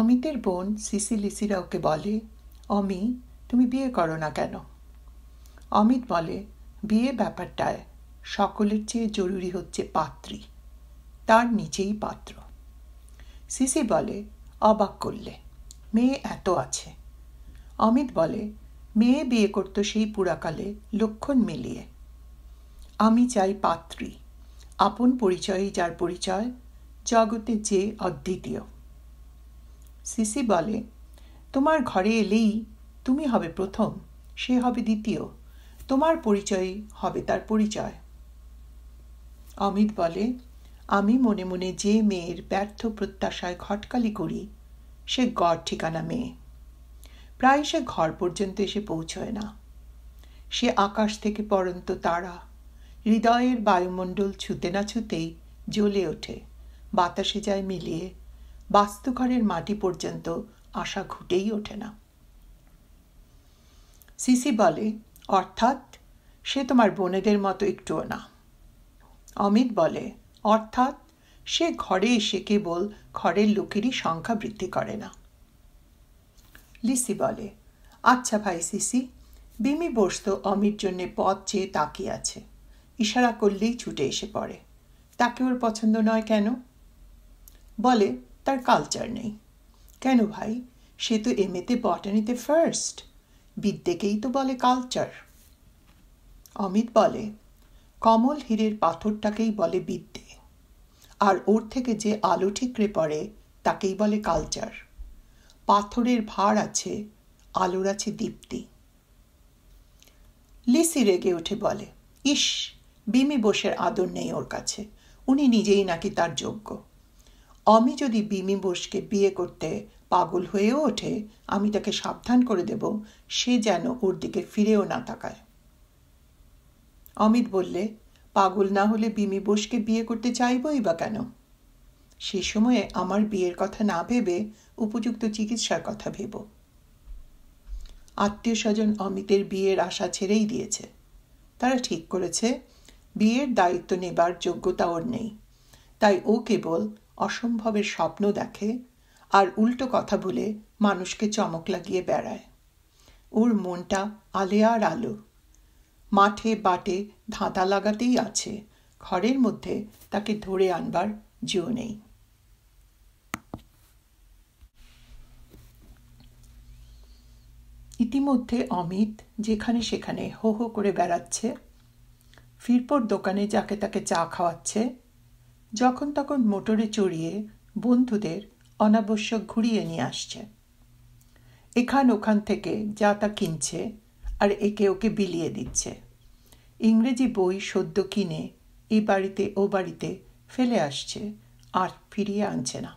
অমিতের বোন সিসি লিসিরা ওকে বলে অমি তুমি বিয়ে করো না কেন অমিত বলে বিয়ে ব্যাপারটায় সকলের চেয়ে জরুরি হচ্ছে পাত্রী তার নিচেই পাত্র সিসি বলে অবাক করলে মেয়ে এত আছে অমিত বলে মেয়ে বিয়ে করত সেই পুরাকালে লক্ষণ মিলিয়ে আমি চাই পাত্রী আপন পরিচয়ই যার পরিচয় জগতে যে অদ্বিতীয় সিসি বলে তোমার ঘরে এলেই তুমি হবে প্রথম সে হবে দ্বিতীয় তোমার পরিচয় হবে তার পরিচয় অমিত বলে আমি মনে মনে যে মেয়ের ব্যর্থ প্রত্যাশায় ঘটকালি করি সে গড় ঠিকানা মেয়ে প্রায় সে ঘর পর্যন্ত এসে পৌঁছয় না সে আকাশ থেকে পরন্ত তারা হৃদয়ের বায়ুমণ্ডল ছুতে না ছুতেই জ্বলে ওঠে বাতাসে যায় মিলিয়ে বাস্তুঘরের মাটি পর্যন্ত আশা ঘুটেই ওঠে না সিসি বলে অর্থাৎ সে তোমার বোনেদের মতো একটুও না অমিত বলে অর্থাৎ সে ঘরে এসে কেবল ঘরের লোকেরই সংখ্যা বৃদ্ধি করে না লিসি বলে আচ্ছা ভাই সিসি বিমি বসত অমির জন্যে পথ চেয়ে তাকিয়ে আছে ইশারা করলেই ছুটে এসে পড়ে তাকে ওর পছন্দ নয় কেন বলে তার কালচার নেই কেন ভাই সে তো এমএতে বটানিতে ফার্স্ট বিদ্যেকেই তো বলে কালচার অমিত বলে কমল হীরের পাথরটাকেই বলে বিদ্যে আর ওর থেকে যে আলো ঠিকরে পড়ে তাকেই বলে কালচার পাথরের ভার আছে আলোর আছে দীপ্তি লিসি রেগে উঠে বলে ইস বিমি বোসের আদর নেই ওর কাছে উনি নিজেই নাকি তার যোগ্য অমি যদি বিমি বোসকে বিয়ে করতে পাগল হয়েও ওঠে আমি তাকে সাবধান করে দেব সে যেন ওর দিকে ফিরেও না তাকায় অমিত বললে পাগল না হলে বিমি বোসকে বিয়ে করতে চাইবই বা কেন সে সময়ে আমার বিয়ের কথা না ভেবে উপযুক্ত চিকিৎসার কথা ভেব আত্মীয় স্বজন অমিতের বিয়ের আশা ছেড়েই দিয়েছে তারা ঠিক করেছে বিয়ের দায়িত্ব নেবার যোগ্যতা ওর নেই তাই ও কেবল অসম্ভবের স্বপ্ন দেখে আর উল্টো কথা বলে মানুষকে চমক লাগিয়ে বেড়ায় ওর মনটা আলে আর আলো মাঠে বাটে ধাঁধা লাগাতেই আছে ঘরের মধ্যে তাকে ধরে আনবার জিও নেই ইতিমধ্যে অমিত যেখানে সেখানে হো হো করে বেড়াচ্ছে ফিরপর দোকানে যাকে তাকে চা খাওয়াচ্ছে যখন তখন মোটরে চড়িয়ে বন্ধুদের অনাবশ্যক ঘুরিয়ে নিয়ে আসছে এখান ওখান থেকে যা তা কিনছে আর একে ওকে বিলিয়ে দিচ্ছে ইংরেজি বই সদ্য কিনে এ বাড়িতে ও বাড়িতে ফেলে আসছে আর ফিরিয়ে আনছে না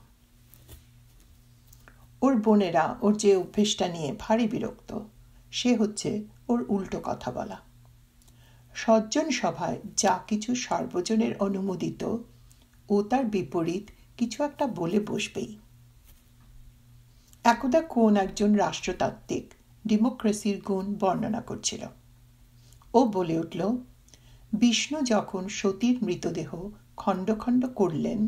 ওর বোনেরা ওর যে অভ্যেসটা নিয়ে ভারী বিরক্ত সে হচ্ছে ওর উল্টো কথা বলা সজ্জন সভায় যা কিছু সর্বজনের অনুমোদিত ও তার বিপরীত কিছু একটা বলে বসবেই একদা কোন একজন রাষ্ট্রতাত্ত্বিক ডেমোক্রেসির গুণ বর্ণনা করছিল ও বলে উঠল বিষ্ণু যখন সতীর মৃতদেহ খণ্ড খণ্ড করলেন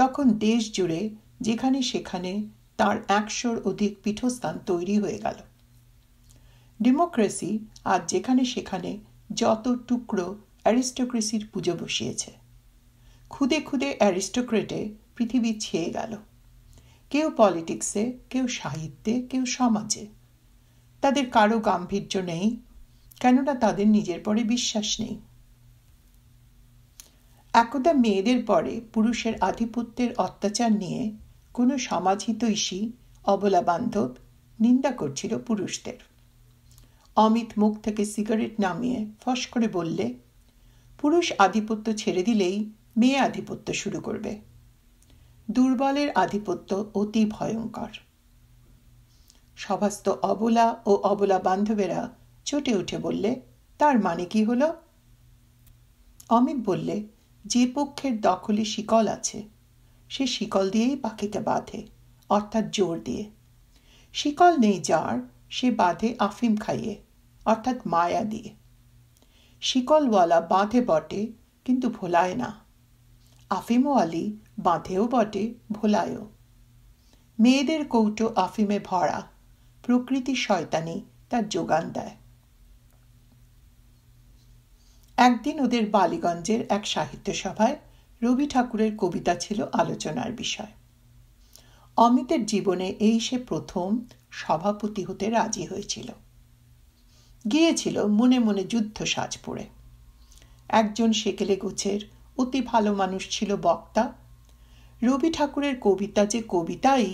তখন দেশ জুড়ে যেখানে সেখানে তার একশোর অধিক পীঠস্থান তৈরি হয়ে গেল ডেমোক্রেসি আজ যেখানে সেখানে যত টুকরো অ্যারিস্টোক্রেসির পুজো বসিয়েছে খুদে খুদে অ্যারিস্টোক্রেটে পৃথিবী ছেয়ে গেল কেউ পলিটিক্সে কেউ সাহিত্যে কেউ সমাজে তাদের কারো গাম্ভীর্য নেই কেননা তাদের নিজের পরে বিশ্বাস নেই একদা মেয়েদের পরে পুরুষের আধিপত্যের অত্যাচার নিয়ে কোনো সমাজহিতৈষী অবলা বান্ধব নিন্দা করছিল পুরুষদের অমিত মুখ থেকে সিগারেট নামিয়ে ফস করে বললে পুরুষ আধিপত্য ছেড়ে দিলেই মেয়ে আধিপত্য শুরু করবে দুর্বলের আধিপত্য অতি ভয়ঙ্কর সভাস্থ অবলা ও অবলা বান্ধবেরা চটে উঠে বললে তার মানে কি হলো অমিত বললে যে পক্ষের দখলে শিকল আছে সে শিকল দিয়েই পাখিকে বাঁধে অর্থাৎ জোর দিয়ে শিকল নেই যার সে বাঁধে আফিম খাইয়ে অর্থাৎ মায়া দিয়ে শিকলওয়ালা বাঁধে বটে কিন্তু ভোলায় না আফিমও আলি বাঁধেও বটে ভোলায়ও মেয়েদের কৌটো আফিমে ভরা প্রকৃতি শয়তানি তার যোগান দেয় একদিন ওদের বালিগঞ্জের এক সাহিত্য সভায় রবি ঠাকুরের কবিতা ছিল আলোচনার বিষয় অমিতের জীবনে এই সে প্রথম সভাপতি হতে রাজি হয়েছিল গিয়েছিল মনে মনে যুদ্ধ সাজ পড়ে একজন সেকেলে গোছের অতি ভালো মানুষ ছিল বক্তা রবি ঠাকুরের কবিতা যে কবিতাই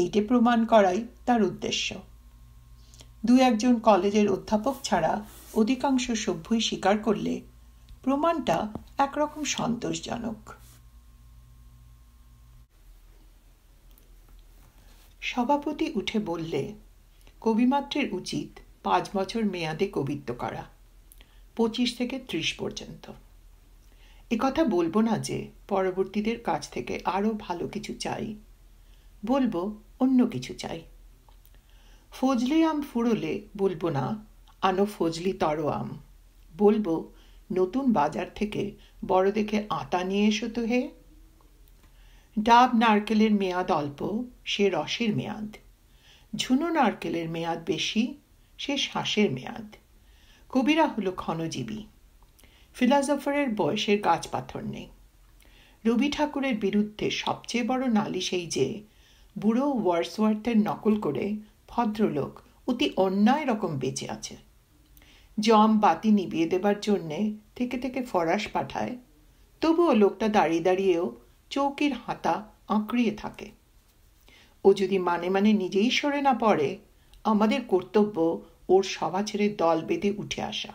এইটে প্রমাণ করাই তার উদ্দেশ্য দু একজন কলেজের অধ্যাপক ছাড়া অধিকাংশ সভ্যই স্বীকার করলে প্রমাণটা একরকম সন্তোষজনক সভাপতি উঠে বললে কবিমাত্রের উচিত পাঁচ বছর মেয়াদে কবিত্ব করা পঁচিশ থেকে ত্রিশ পর্যন্ত কথা বলবো না যে পরবর্তীদের কাছ থেকে আরও ভালো কিছু চাই বলবো অন্য কিছু চাই ফজলি আম ফুরোলে বলবো না আনো ফজলি তরো আম বলবো নতুন বাজার থেকে বড় দেখে আতা নিয়ে এসো তো হে ডাব নারকেলের মেয়াদ অল্প সে রসের মেয়াদ ঝুনো নারকেলের মেয়াদ বেশি সে শ্বাসের মেয়াদ কবিরা হলো ক্ষণজীবী ফিলসফারের বয়সের গাছ পাথর নেই রবি ঠাকুরের বিরুদ্ধে সবচেয়ে বড় নালিশ এই যে বুড়ো ওয়ার্সওয়ার্থের নকল করে ভদ্রলোক অতি অন্যায় রকম বেঁচে আছে জম বাতি নিবিয়ে দেবার জন্যে থেকে থেকে ফরাস পাঠায় তবুও লোকটা দাঁড়িয়ে দাঁড়িয়েও চৌকির হাতা আঁকড়িয়ে থাকে ও যদি মানে মানে নিজেই সরে না পড়ে আমাদের কর্তব্য ওর সভা ছেড়ে দল বেঁধে উঠে আসা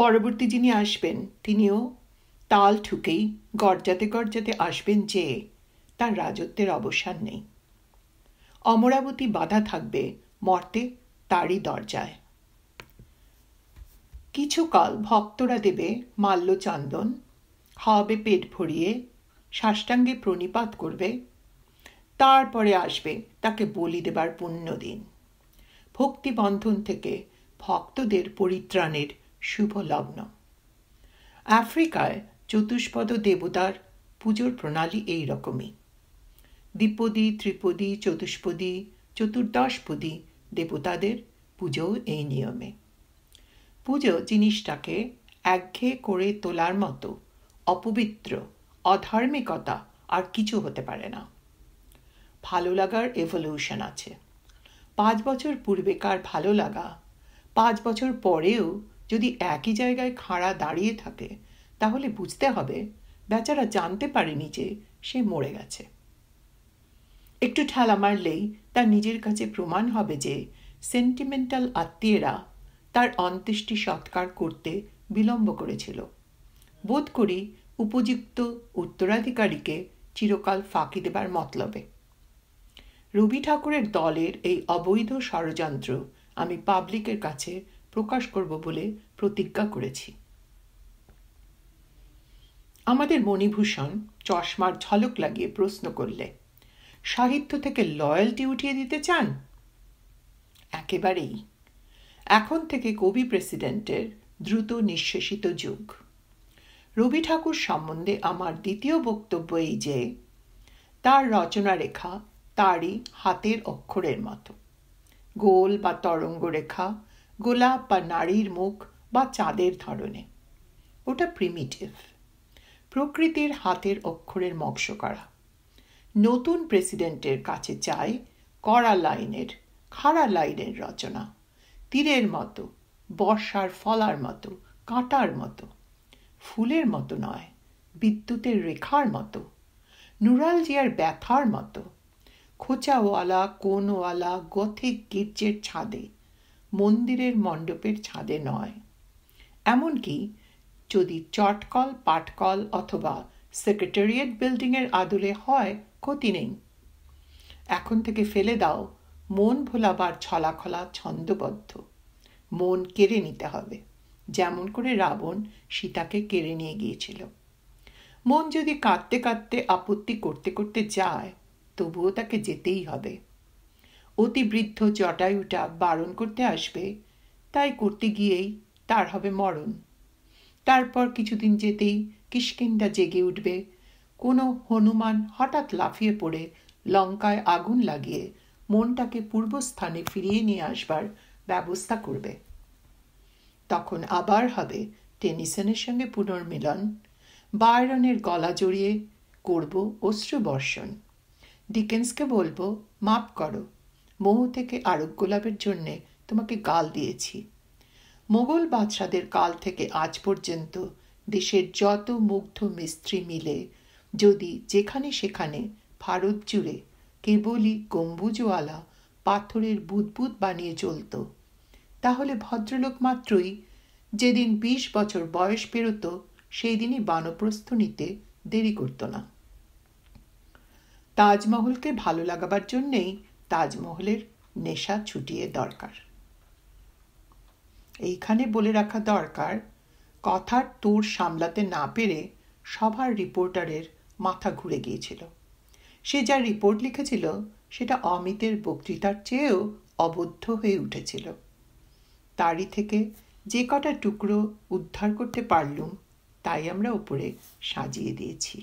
পরবর্তী যিনি আসবেন তিনিও তাল ঠুকেই গরজাতে গরজাতে আসবেন যে তার রাজত্বের অবসান নেই অমরাবতী বাধা থাকবে মর্তে তারই দরজায় কিছুকাল ভক্তরা দেবে মাল্য চন্দন খাওয়াবে পেট ভরিয়ে সাষ্টাঙ্গে প্রণিপাত করবে তারপরে আসবে তাকে বলি দেবার পুণ্য দিন ভক্তিবন্ধন থেকে ভক্তদের পরিত্রাণের শুভ লগ্ন আফ্রিকায় চতুষ্পদ দেবতার পুজোর প্রণালী এই রকমই দ্বিপদী ত্রিপদী চতুষ্পদী চতুর্দশপদী দেবতাদের পুজো এই নিয়মে পুজো জিনিসটাকে একঘেয়ে করে তোলার মতো অপবিত্র অধার্মিকতা আর কিছু হতে পারে না ভালো লাগার এভলিউশন আছে পাঁচ বছর পূর্বেকার ভালো লাগা পাঁচ বছর পরেও যদি একই জায়গায় খাঁড়া দাঁড়িয়ে থাকে তাহলে বুঝতে হবে বেচারা জানতে পারেনি যে সে মরে গেছে একটু ঠেলা মারলেই তার নিজের কাছে প্রমাণ হবে যে সেন্টিমেন্টাল আত্মীয়রা তার অন্ত্যেষ্টি সৎকার করতে বিলম্ব করেছিল বোধ করি উপযুক্ত উত্তরাধিকারীকে চিরকাল ফাঁকি দেবার মতলবে রবি ঠাকুরের দলের এই অবৈধ ষড়যন্ত্র আমি পাবলিকের কাছে প্রকাশ করব বলে প্রতিজ্ঞা করেছি আমাদের মণিভূষণ চশমার ঝলক লাগিয়ে প্রশ্ন করলে সাহিত্য থেকে লয়্যালটি উঠিয়ে দিতে চান একেবারেই এখন থেকে কবি প্রেসিডেন্টের দ্রুত নিঃশেষিত যুগ রবি ঠাকুর সম্বন্ধে আমার দ্বিতীয় বক্তব্য এই যে তার রচনা রেখা তারই হাতের অক্ষরের মতো গোল বা তরঙ্গ রেখা গোলাপ বা নারীর মুখ বা চাঁদের ধরনে ওটা প্রিমিটিভ প্রকৃতির হাতের অক্ষরের মৎস্য করা নতুন প্রেসিডেন্টের কাছে চাই কড়া লাইনের খাড়া লাইনের রচনা তীরের মতো বর্ষার ফলার মতো কাঁটার মতো ফুলের মতো নয় বিদ্যুতের রেখার মতো নুরালজিয়ার ব্যথার মতো খোঁচাওয়ালা কোনওয়ালা গথিক গির্জের ছাদে মন্দিরের মণ্ডপের ছাদে নয় এমনকি যদি চটকল পাটকল অথবা সেক্রেটারিয়েট বিল্ডিংয়ের আদলে হয় ক্ষতি নেই এখন থেকে ফেলে দাও মন ভোলাবার ছলাখলা ছন্দবদ্ধ মন কেড়ে নিতে হবে যেমন করে রাবণ সীতাকে কেড়ে নিয়ে গিয়েছিল মন যদি কাঁদতে কাঁদতে আপত্তি করতে করতে যায় তবুও তাকে যেতেই হবে অতিবৃদ্ধ জটায়ুটা বারণ করতে আসবে তাই করতে গিয়েই তার হবে মরণ তারপর কিছুদিন যেতেই কিষ্কিন্দা জেগে উঠবে কোনো হনুমান হঠাৎ লাফিয়ে পড়ে লঙ্কায় আগুন লাগিয়ে মনটাকে পূর্বস্থানে ফিরিয়ে নিয়ে আসবার ব্যবস্থা করবে তখন আবার হবে টেনিসনের সঙ্গে পুনর্মিলন বায়রনের গলা জড়িয়ে করব অশ্রুবর্ষণ ডিকেন্সকে বলবো মাপ করো মোহ থেকে আরোগ্য লাভের জন্যে তোমাকে গাল দিয়েছি মোগল বাদশাদের কাল থেকে আজ পর্যন্ত দেশের যত মুগ্ধ মিস্ত্রি মিলে যদি যেখানে সেখানে ভারত জুড়ে কেবলই গম্বুজওয়ালা পাথরের বুদবুদ বানিয়ে চলত তাহলে ভদ্রলোক মাত্রই যেদিন বিশ বছর বয়স পেরোত সেই দিনই বানপ্রস্থ নিতে দেরি করত না তাজমহলকে ভালো লাগাবার জন্যেই তাজমহলের নেশা ছুটিয়ে দরকার এইখানে বলে রাখা দরকার কথার তোর সামলাতে না পেরে সভার রিপোর্টারের মাথা ঘুরে গিয়েছিল সে যা রিপোর্ট লিখেছিল সেটা অমিতের বক্তৃতার চেয়েও অবদ্ধ হয়ে উঠেছিল তারই থেকে যে কটা টুকরো উদ্ধার করতে পারলুম তাই আমরা ওপরে সাজিয়ে দিয়েছি